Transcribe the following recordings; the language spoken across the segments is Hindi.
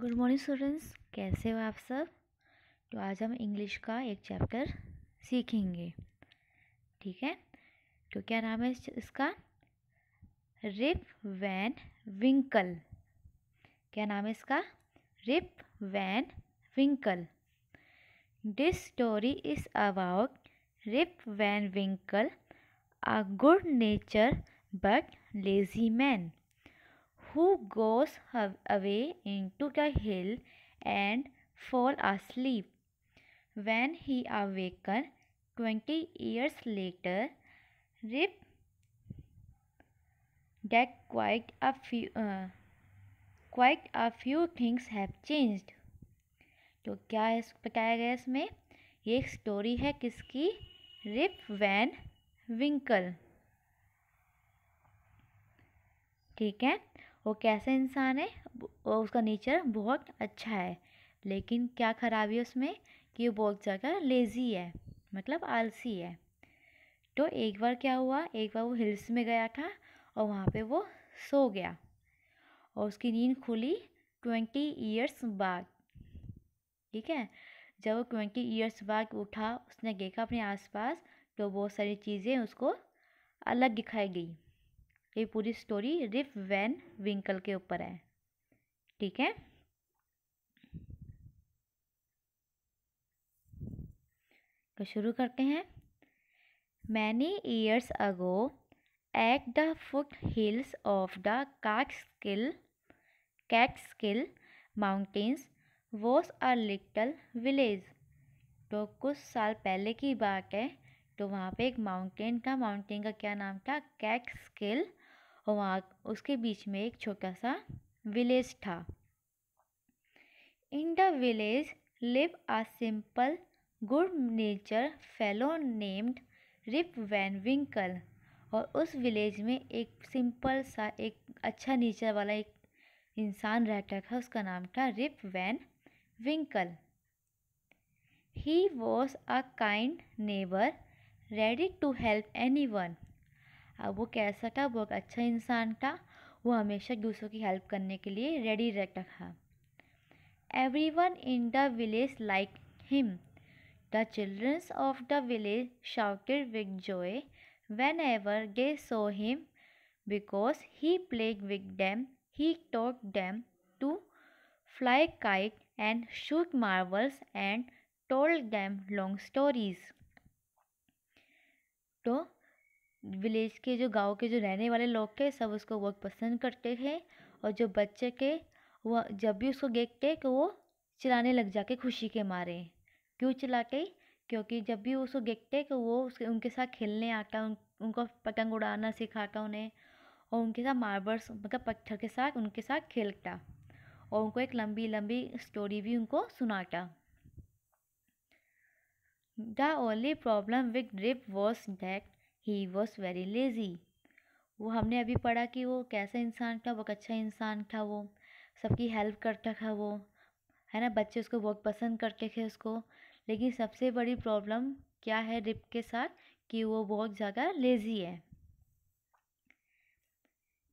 गुड मॉर्निंग स्टूडेंट्स कैसे हो आप सब तो आज हम इंग्लिश का एक चैप्टर सीखेंगे ठीक है तो क्या नाम है इसका रिप वैन विंकल क्या नाम है इसका Rip Van Winkle this story is about Rip Van Winkle a good nature but lazy man who goes away into the hill and fall asleep when he awaken twenty years later Rip that quite a few quite a few things have changed तो क्या है बताया गया इसमें ये एक स्टोरी है किसकी रिप वैन विंकल ठीक है वो कैसा इंसान है उसका नेचर बहुत अच्छा है लेकिन क्या ख़राबी है उसमें कि वो बहुत ज़्यादा लेज़ी है मतलब आलसी है तो एक बार क्या हुआ एक बार वो हिल्स में गया था और वहाँ पे वो सो गया और उसकी नींद खुली ट्वेंटी ईयर्स बाद ठीक है जब वो ट्वेंटी ईयर्स बाद उठा उसने देखा अपने आसपास तो बहुत सारी चीज़ें उसको अलग दिखाई गई ये पूरी स्टोरी रिफ वैन विंकल के ऊपर है ठीक है तो शुरू करते हैं many years ago at the foothills of the Catskill skill mountains was a little village तो कुछ साल पहले की बात है तो वहाँ पे एक माउंटेन था माउंटेन का क्या नाम था स्किल और वहाँ उसके बीच में एक छोटा सा विलेज था in the village live a simple good nature fellow named Rip Van Winkle और उस विलेज में एक सिंपल सा एक अच्छा नेचर वाला एक इंसान रहता था उसका नाम था Rip Van Winkle he was a kind neighbour ready to help anyone अब वो कैसा था वो एक अच्छा इंसान था वो हमेशा दूसरों की हेल्प करने के लिए रेडी रहता था everyone in the village like him the childrens of the village shouted with joy whenever they saw him because he played with them he took them to fly kite and shoot marbles and told them long stories तो विलेज के जो गांव के जो रहने वाले लोग थे सब उसको बहुत पसंद करते थे और जो बच्चे के वह जब भी उसको देखते तो वो चिल्लाने लग जाके खुशी के मारे क्यों चिल्लाते क्योंकि जब भी उसको देखते तो वो उसके उनके साथ खेलने आता उन, उनको पतंग उड़ाना सिखाता उन्हें और उनके साथ मार्बल्स मतलब पत्थर के साथ उनके साथ खेलता और उनको एक लंबी लंबी स्टोरी भी उनको सुनाता the only problem with Rip was that he was very lazy वो हमने अभी पढ़ा कि वो कैसा इंसान था बहुत अच्छा इंसान था वो सबकी हेल्प करता था वो है ना बच्चे उसको बहुत पसंद करते थे उसको लेकिन सबसे बड़ी प्रॉब्लम क्या है रिप के साथ कि वो बहुत ज़्यादा लेज़ी है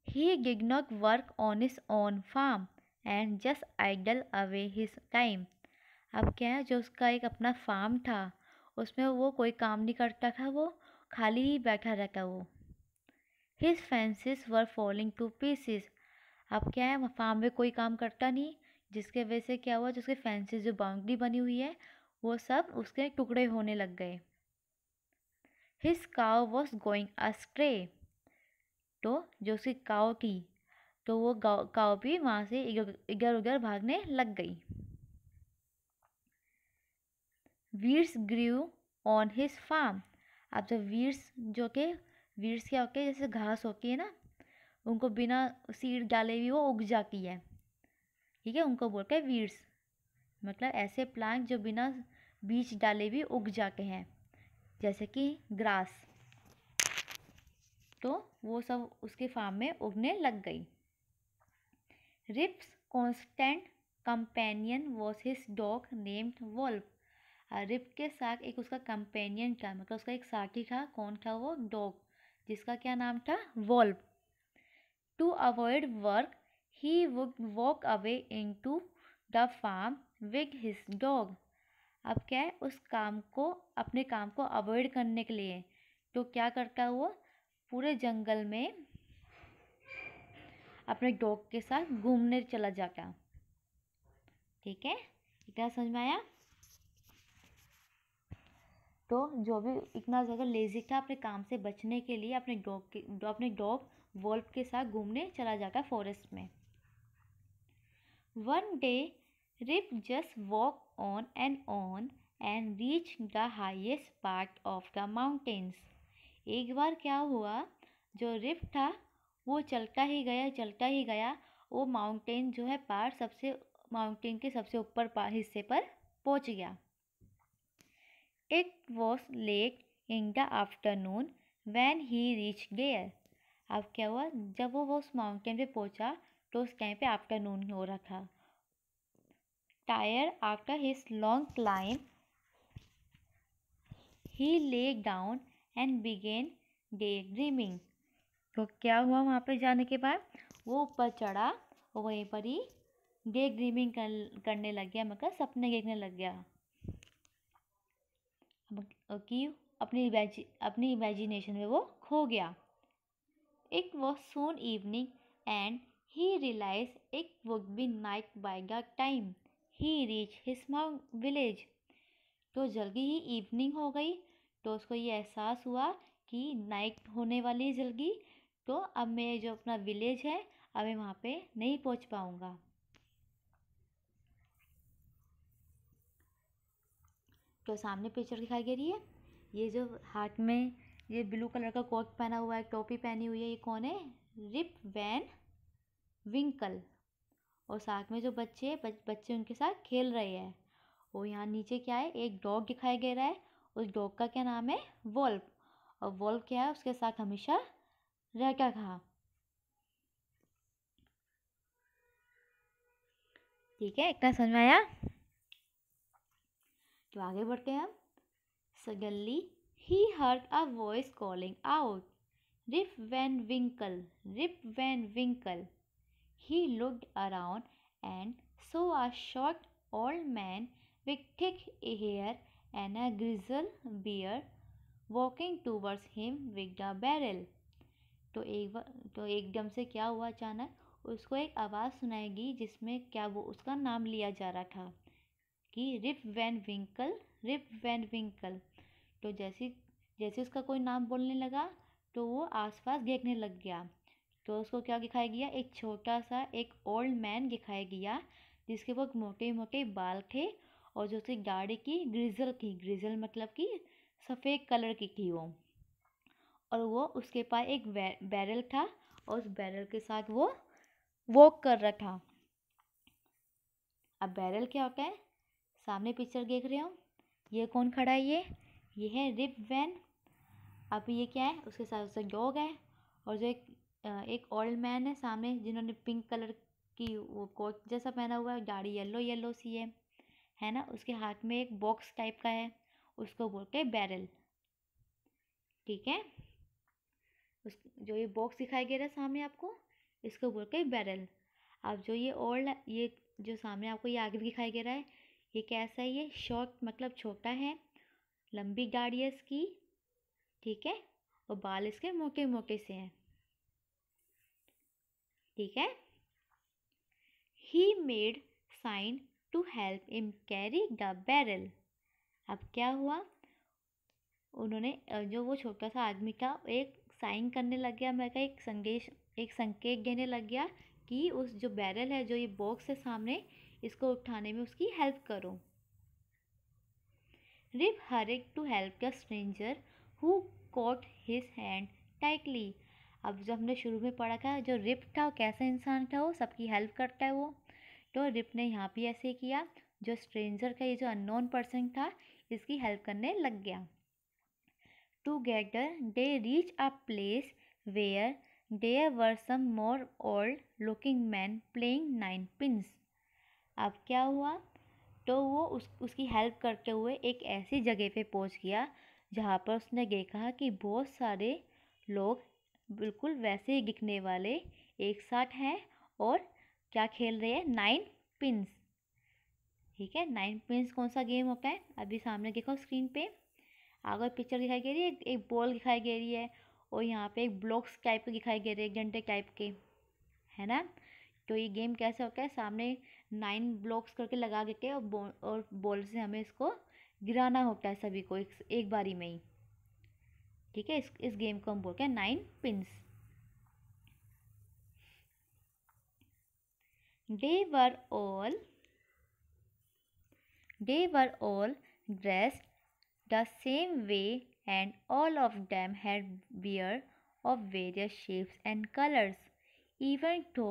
he did not work on his own farm and just idle away his time अब क्या है जो उसका एक अपना फार्म था उसमें वो कोई काम नहीं करता था वो खाली ही बैठा रहता वो his fences were falling to pieces अब क्या है फार्म में कोई काम करता नहीं जिसके वजह से क्या हुआ जिसके फैंसिस जो बाउंड्री बनी हुई है वो सब उसके टुकड़े होने लग गए हिज काव वॉज गोइंग अस्ट्रे तो जो उसकी काव थी तो वो काव भी वहाँ से इधर उधर भागने लग गई weeds grew on his farm आप जब तो वीड्स जो के वीड्स क्या होके जैसे घास होती है ना उनको बिना सीड डाले भी वो उग जाती है ठीक है उनको बोलते हैं वीड्स मतलब ऐसे प्लांट जो बिना बीज डाले भी उग जाते हैं जैसे कि ग्रास तो वो सब उसके फार्म में उगने लग गई Rip's constant companion was his dog named Wolf Rip के साथ एक उसका कंपेनियन था मतलब उसका एक साथी था कौन था वो डॉग जिसका क्या नाम था Wolf to avoid work he would walk away into the farm with his dog अब क्या है उस काम को अपने काम को अवॉइड करने के लिए तो क्या करता है वो पूरे जंगल में अपने डॉग के साथ घूमने चला जाता ठीक है इतना समझ में आया तो जो भी इतना ज़्यादा लेजी था अपने काम से बचने के लिए अपने डॉग के अपने डॉग वॉल्फ के साथ घूमने चला जाता फॉरेस्ट में one day Rip just walk on and on and reach the highest part of the mountains एक बार क्या हुआ जो रिप था वो चलता ही गया चलता ही गया वो माउंटेन जो है पार सबसे माउंटेन के सबसे ऊपर हिस्से पर पहुंच गया It was late in the afternoon when he reached there. अब क्या हुआ जब वो उस माउंटेन पे पहुंचा तो उस टाइम पे आफ्टरनून हो रहा था tired after his long climb he lay down and began day dreaming तो क्या हुआ वहाँ पे जाने के बाद वो ऊपर चढ़ा वहीं पर ही डे ड्रीमिंग करने लग गया मतलब सपने देखने लग गया कि अपनी अपनी इमेजिनेशन में वो खो गया it was soon evening and he realise it would be night by the time he reach his village तो जल्दी ही इवनिंग हो गई तो उसको ये एहसास हुआ कि नाइट होने वाली है जल्दी तो अब मैं जो अपना विलेज है अब मैं वहाँ पे नहीं पहुँच पाऊँगा तो सामने पिक्चर दिखाई दे रही है ये जो हाथ में ये ब्लू कलर का कोट पहना हुआ है टोपी पहनी हुई है ये कौन है रिप वैन विंकल और साथ में जो बच्चे बच्चे उनके साथ खेल रहे हैं और यहाँ नीचे क्या है एक डॉग दिखाई दे रहा है उस डॉग का क्या नाम है वॉल्व और वोल्व क्या है उसके साथ हमेशा क्या कहा ठीक है इतना समझ में आया तो आगे बढ़ते हैं हम suddenly he heard a voice calling out Rip Van Winkle Rip Van Winkle he looked around and saw a short old man with thick hair and a grizzled beard walking towards him with the barrel तो एक तो एकदम से क्या हुआ अचानक उसको एक आवाज़ सुनाएगी जिसमें क्या वो उसका नाम लिया जा रहा था कि Rip Van Winkle Rip Van Winkle तो जैसे जैसे उसका कोई नाम बोलने लगा तो वो आसपास देखने लग गया तो उसको क्या दिखाया गया एक छोटा सा एक ओल्ड मैन दिखाया गया जिसके बहुत मोटे मोटे बाल थे और जो उसकी गाड़ी की ग्रिजल थी ग्रिजल मतलब कि सफ़ेद कलर की थी वो और वो उसके पास एक बैरल था और उस बैरल के साथ वो वॉक कर रहा था अब बैरल क्या होता है सामने पिक्चर देख रहे हो ये कौन खड़ा है ये ये है रिप वैन अब ये क्या है उसके साथ उसका डॉग है और जो एक एक ओल्ड मैन है सामने जिन्होंने पिंक कलर की वो कोट जैसा पहना हुआ है गाड़ी येलो येलो सी है है ना उसके हाथ में एक बॉक्स टाइप का है उसको बोलते हैं बैरल ठीक है उस जो ये बॉक्स दिखाई दे रहा है सामने आपको इसको बोलते हैं बैरल अब जो ये ओल्ड ये जो सामने आपको ये आगे दिखाई दे रहा है ये कैसा है ये शॉर्ट मतलब छोटा है लंबी गाड़ी है इसकी ठीक है और बाल इसके मोटे मोटे से हैं ठीक है he made sign to help him carry the barrel अब क्या हुआ उन्होंने जो वो छोटा सा आदमी था एक साइन करने लग गया मैं कहा एक संदेश एक संकेत देने लग गया कि उस जो बैरल है जो ये बॉक्स है सामने इसको उठाने में उसकी हेल्प करो Rip hurried to help the stranger who caught his hand tightly अब जो हमने शुरू में पढ़ा था जो रिप था कैसा इंसान था वो सबकी हेल्प करता है वो तो रिप ने यहाँ भी ऐसे किया जो स्ट्रेंजर का ये जो अननोन पर्सन था इसकी हेल्प करने लग गया together they reach a place where there were some more old looking man playing nine pins अब क्या हुआ तो वो उस उसकी हेल्प करते हुए एक ऐसी जगह पे पहुंच गया जहाँ पर उसने देखा कि बहुत सारे लोग बिल्कुल वैसे ही दिखने वाले एक साथ हैं और क्या खेल रहे हैं नाइन पिंस ठीक है नाइन पिंस कौन सा गेम होता है अभी सामने देखो स्क्रीन पे आगे पिक्चर दिखाई दे रही है एक बॉल दिखाई दे रही है और यहाँ पे एक ब्लॉक्स टाइप के दिखाई दे रहे हैं एक घंटे टाइप के है ना तो ये गेम कैसे होता है सामने नाइन ब्लॉक्स करके लगा देते हैं और और बॉल से हमें इसको गिराना होता है सभी को एक, एक बारी में ही ठीक है इस इस गेम को हम बोलते हैं nine pins they were all they were all dressed the same way and all of them had beard of various shapes and colours even though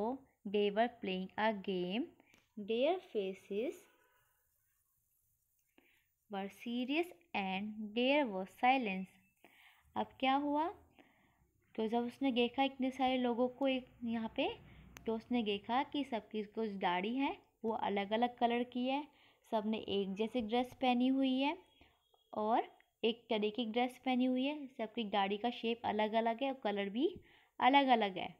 they were playing a game Their faces were serious and there was silence. अब क्या हुआ तो जब उसने देखा इतने सारे लोगों को एक यहाँ पे तो उसने देखा कि सबकी कुछ दाढ़ी है वो अलग अलग कलर की है सब ने एक जैसी ड्रेस पहनी हुई है और एक तरह की ड्रेस पहनी हुई है सबकी दाढ़ी का शेप अलग अलग है और कलर भी अलग अलग है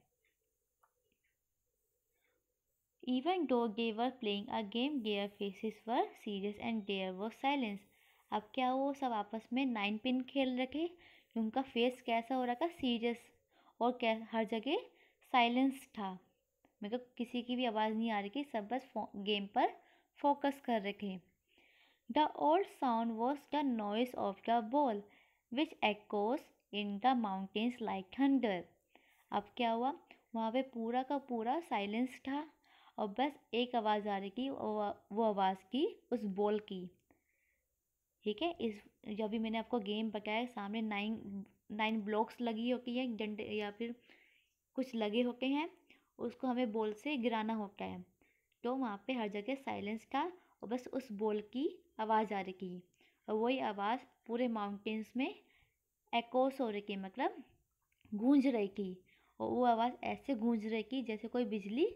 Even though they were playing a game, their faces were serious and there was silence. अब क्या वो सब आपस में नाइन पिन खेल रहे थे उनका फेस कैसा हो रहा था सीरियस और क्या हर जगह साइलेंस था मेरे को किसी की भी आवाज़ नहीं आ रही थी सब बस गेम पर फोकस कर रहे थे the old sound was the noise of the ball which echoes in the mountains like thunder अब क्या हुआ वहाँ पे पूरा का पूरा साइलेंस था और बस एक आवाज़ आ रही थी वो आवाज़ की उस बॉल की ठीक है इस जो भी मैंने आपको गेम बताया सामने नाइन नाइन ब्लॉक्स लगी होती है डंडे या फिर कुछ लगे होते हैं उसको हमें बॉल से गिराना होता है तो वहाँ पे हर जगह साइलेंस था और बस उस बॉल की आवाज़ आ रही थी और वही आवाज़ पूरे माउंटेन्स में एकोस हो रही थी मतलब गूंज रही थी और वो आवाज़ ऐसे गूंज रही थी जैसे कोई बिजली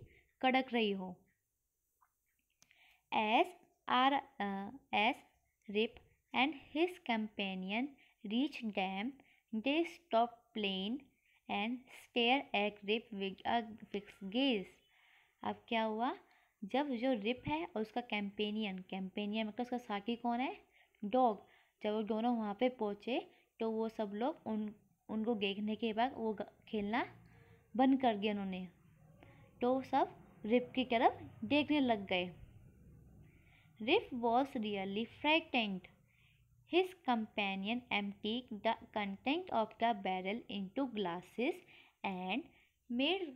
कड़क रही हो as are as Rip and his companion reach them they stop playing and stare at Rip with a fix gaze अब क्या हुआ जब जो रिप है और उसका कैंपेनियन कैंपेनियन मतलब उसका साकी कौन है डॉग जब वो दोनों वहाँ पे पहुँचे तो वो सब लोग उन उनको देखने के बाद वो खेलना बंद कर दिया उन्होंने तो सब रिप की तरफ देखने लग गए Rip was really frightened his companion emptied the content of the barrel into glasses and made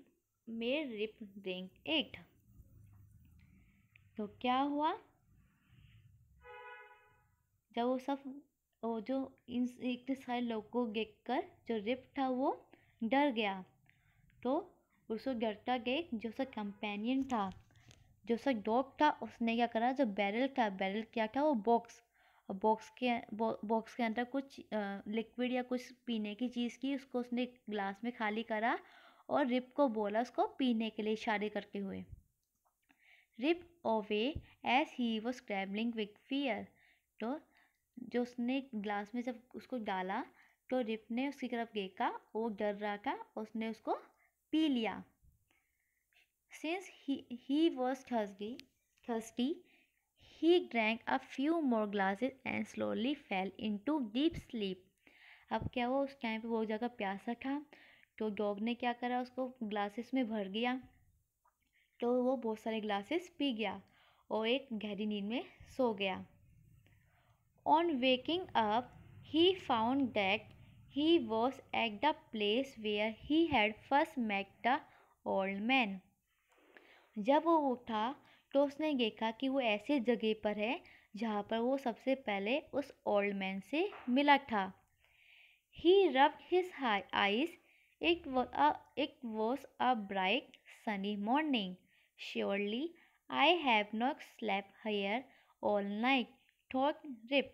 made rib drink eight तो क्या हुआ जब वो सब वो जो इन इतने सारे लोगों को देख कर जो रिप था वो डर गया तो उसको डरता गई जो उसका कंपेनियन था जो उसका डॉग था उसने क्या करा जो बैरल था बैरल क्या था वो बॉक्स और बॉक्स के बॉ, बॉक्स के अंदर कुछ लिक्विड या कुछ पीने की चीज़ की उसको उसने ग्लास में खाली करा और रिप को बोला उसको पीने के लिए इशारे करते हुए रिप ओवे एज ही वो स्क्रैबलिंग विथ फियर तो जो उसने ग्लास में जब उसको डाला तो रिप ने उसकी तरफ देखा वो डर रहा था उसने उसको पी लिया since he was thirsty thirsty he drank a few more glasses and slowly fell into deep sleep अब क्या हुआ उस टाइम पे बहुत जगह प्यासा था तो डॉग ने क्या करा उसको ग्लासेस में भर गया तो वो बहुत सारे ग्लासेस पी गया और एक गहरी नींद में सो गया on waking up he found that he was at the place where he had first met the old man जब वो उठा तो उसने देखा कि वो ऐसी जगह पर है जहाँ पर वो सबसे पहले उस ओल्ड मैन से मिला था he rub his eyes it it was a bright sunny morning surely I have not slept here all night thought Rip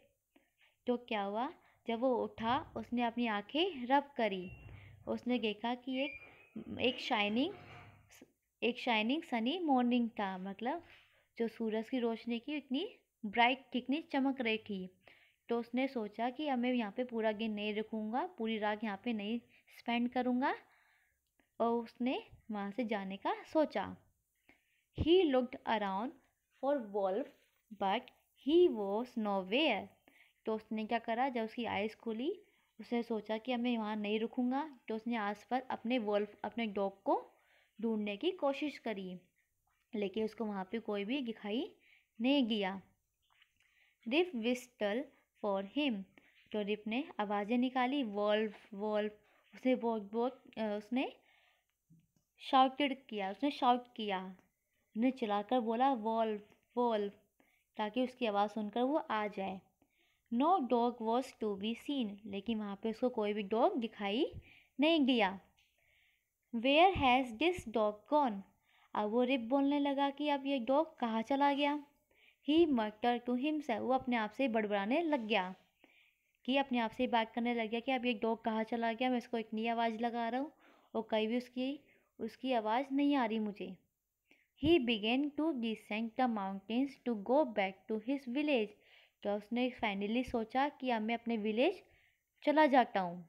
तो क्या हुआ जब वो उठा उसने अपनी आँखें रब करी उसने देखा कि एक एक शाइनिंग एक शाइनिंग सनी मॉर्निंग था मतलब जो सूरज की रोशनी की इतनी ब्राइट कितनी चमक रही थी तो उसने सोचा कि अब मैं यहाँ पे पूरा दिन नहीं रखूँगा पूरी रात यहाँ पे नहीं स्पेंड करूँगा और उसने वहाँ से जाने का सोचा he looked around for Wolf but he was nowhere तो उसने क्या करा जब उसकी आइज़ खुली उसने सोचा कि अब मैं वहाँ नहीं रुकूँगा तो उसने आस पास अपने वोल्फ अपने डॉग को ढूंढने की कोशिश करी लेकिन उसको वहाँ पे कोई भी दिखाई नहीं गया रिफ विस्टल फॉर हिम तो रिप ने आवाज़ें निकाली वॉल्फ वॉल्फ उसने बहुत बहुत उसने शाउटेड किया उसने शाउट किया उसने चिल्लाकर बोला वॉल्फ वॉल्फ ताकि उसकी आवाज़ सुनकर वो आ जाए no dog was to be seen लेकिन वहाँ पे उसको कोई भी डॉग दिखाई नहीं दिया where has this dog gone अब वो रिप बोलने लगा कि अब ये डॉग कहाँ चला गया ही मटर टू हिमसे वो अपने आप से बड़बड़ाने लग गया कि अपने आप से बात करने लग गया कि अब ये डॉग कहाँ चला गया मैं इसको इतनी आवाज़ लगा रहा हूँ और कहीं भी उसकी उसकी आवाज़ नहीं आ रही मुझे he began to descend the mountains to go back to his village तो उसने फाइनली सोचा कि अब मैं अपने विलेज चला जाता हूँ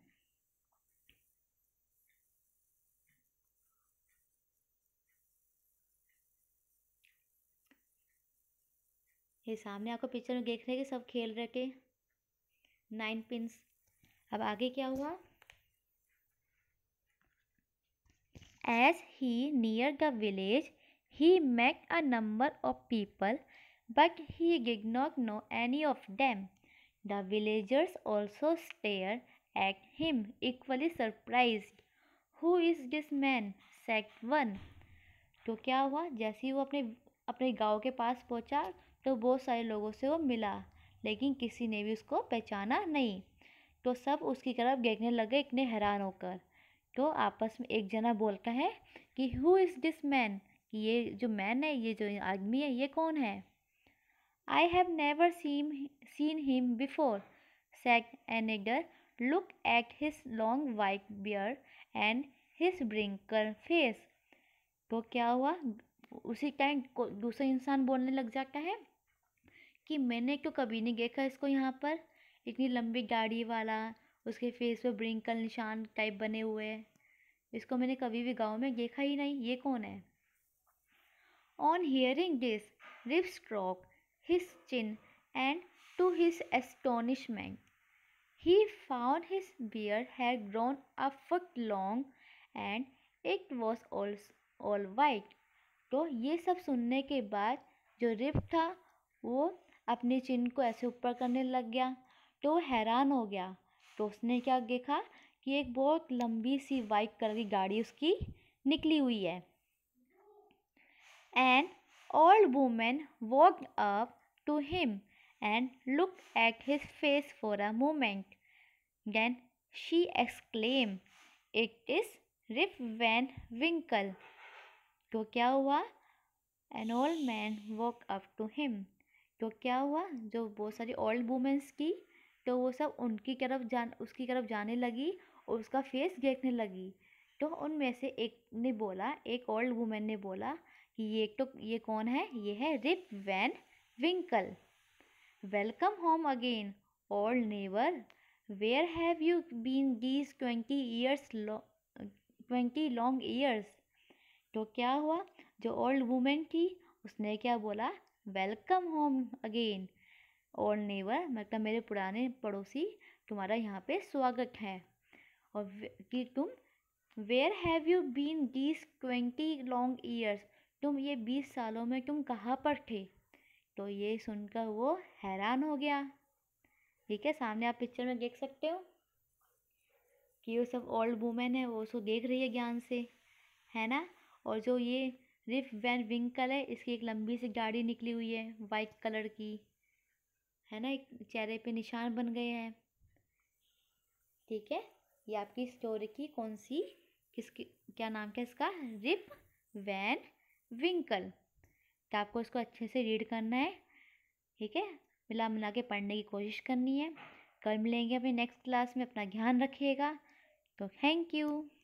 ये सामने आपको पिक्चर में देख रहे कि सब खेल रहे थे नाइन पिंस अब आगे क्या हुआ as he near the village he met a number of people but he did not know any of them. The villagers also stared at him, equally surprised. Who is this man? said one. तो क्या हुआ जैसे ही वो अपने अपने गांव के पास पहुंचा तो बहुत सारे लोगों से वो मिला लेकिन किसी ने भी उसको पहचाना नहीं तो सब उसकी तरफ देखने लगे इतने हैरान होकर तो आपस में एक जना बोलता है कि हु इज़ दिस मैन ये जो मैन है ये जो आदमी है ये कौन है I have never seen, seen him before, said another. Look at his long white beard and his wrinkled face. तो क्या हुआ उसी टाइम दूसरा इंसान बोलने लग जाता है कि मैंने तो कभी नहीं देखा इसको यहाँ पर इतनी लंबी दाढ़ी वाला उसके फेस पे ब्रिंकल निशान टाइप बने हुए इसको मैंने कभी भी गांव में देखा ही नहीं ये कौन है on hearing this Rip stroke his chin, and to his astonishment, he found his beard had grown a foot long and it was all, all white. तो ये सब सुनने के बाद जो रिप था वो अपने चिन्ह को ऐसे ऊपर करने लग गया तो हैरान हो गया तो उसने क्या देखा कि एक बहुत लंबी सी वाइट कलर की गाड़ी उसकी निकली हुई है and old women walk up to him and looked at his face for a moment. Then she exclaimed, It is Rip Van Winkle. तो क्या हुआ an old man walk up to him तो क्या हुआ जो बहुत सारी ओल्ड वुमेंस की तो वो सब उनकी तरफ जान उसकी तरफ जाने लगी और उसका फेस देखने लगी तो उनमें से एक ने बोला एक ओल्ड वुमेन ने बोला कि ये तो ये कौन है ये है Rip Van Winkle. Welcome home again, old neighbor. Where have you been these twenty years lo- twenty long years? तो क्या हुआ जो ओल्ड वूमेन थी उसने क्या बोला welcome home again old neighbour मतलब मेरे पुराने पड़ोसी तुम्हारा यहाँ पे स्वागत है और कि तुम where have you been these twenty long years तुम ये बीस सालों में तुम कहाँ पर थे तो ये सुनकर वो हैरान हो गया ठीक है सामने आप पिक्चर में देख सकते हो कि वो सब ओल्ड वूमेन है वो उसको देख रही है ज्ञान से है ना और जो ये रिफ वैन विंकल है इसकी एक लंबी सी गाड़ी निकली हुई है वाइट कलर की है ना एक चेहरे पे निशान बन गए हैं ठीक है ये आपकी स्टोरी की कौन सी किसकी क्या नाम क्या इसका रिप वैन विंकल तो आपको इसको अच्छे से रीड करना है ठीक है मिला मिला के पढ़ने की कोशिश करनी है कल मिलेंगे अपने नेक्स्ट क्लास में अपना ध्यान रखिएगा तो थैंक यू